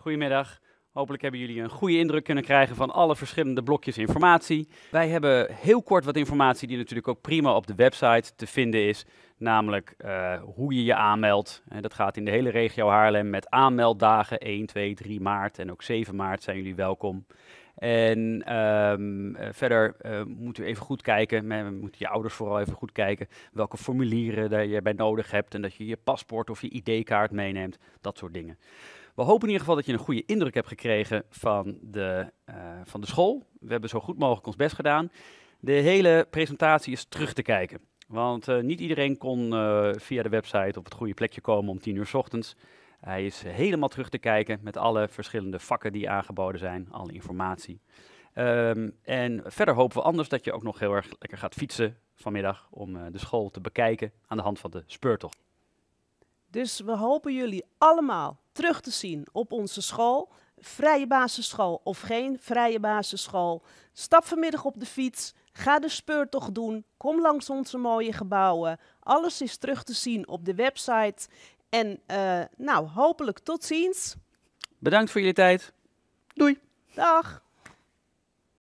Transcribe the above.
Goedemiddag. Hopelijk hebben jullie een goede indruk kunnen krijgen van alle verschillende blokjes informatie. Wij hebben heel kort wat informatie die natuurlijk ook prima op de website te vinden is. Namelijk eh, hoe je je aanmeldt. En dat gaat in de hele regio Haarlem met aanmelddagen 1, 2, 3 maart en ook 7 maart zijn jullie welkom. En ehm, eh, verder uh, moet u even goed kijken, men, moet je ouders vooral even goed kijken welke formulieren daar je bij nodig hebt en dat je je paspoort of je ID-kaart meeneemt, dat soort dingen. We hopen in ieder geval dat je een goede indruk hebt gekregen van de, van de school. We hebben zo goed mogelijk ons best gedaan. De hele presentatie is terug te kijken. Want eh, niet iedereen kon eh, via de website op het goede plekje komen om 10 uur s ochtends. Hij is helemaal terug te kijken met alle verschillende vakken die aangeboden zijn, alle informatie. Ehm, en verder hopen we anders dat je ook nog heel erg lekker gaat fietsen vanmiddag om eh, de school te bekijken aan de hand van de speurtocht. Dus we hopen jullie allemaal terug te zien op onze school vrije basisschool of geen vrije basisschool. Stap vanmiddag op de fiets, ga de speurtocht doen, kom langs onze mooie gebouwen. Alles is terug te zien op de website. En eh, nou, hopelijk tot ziens. Bedankt voor jullie tijd. Doei. Dag.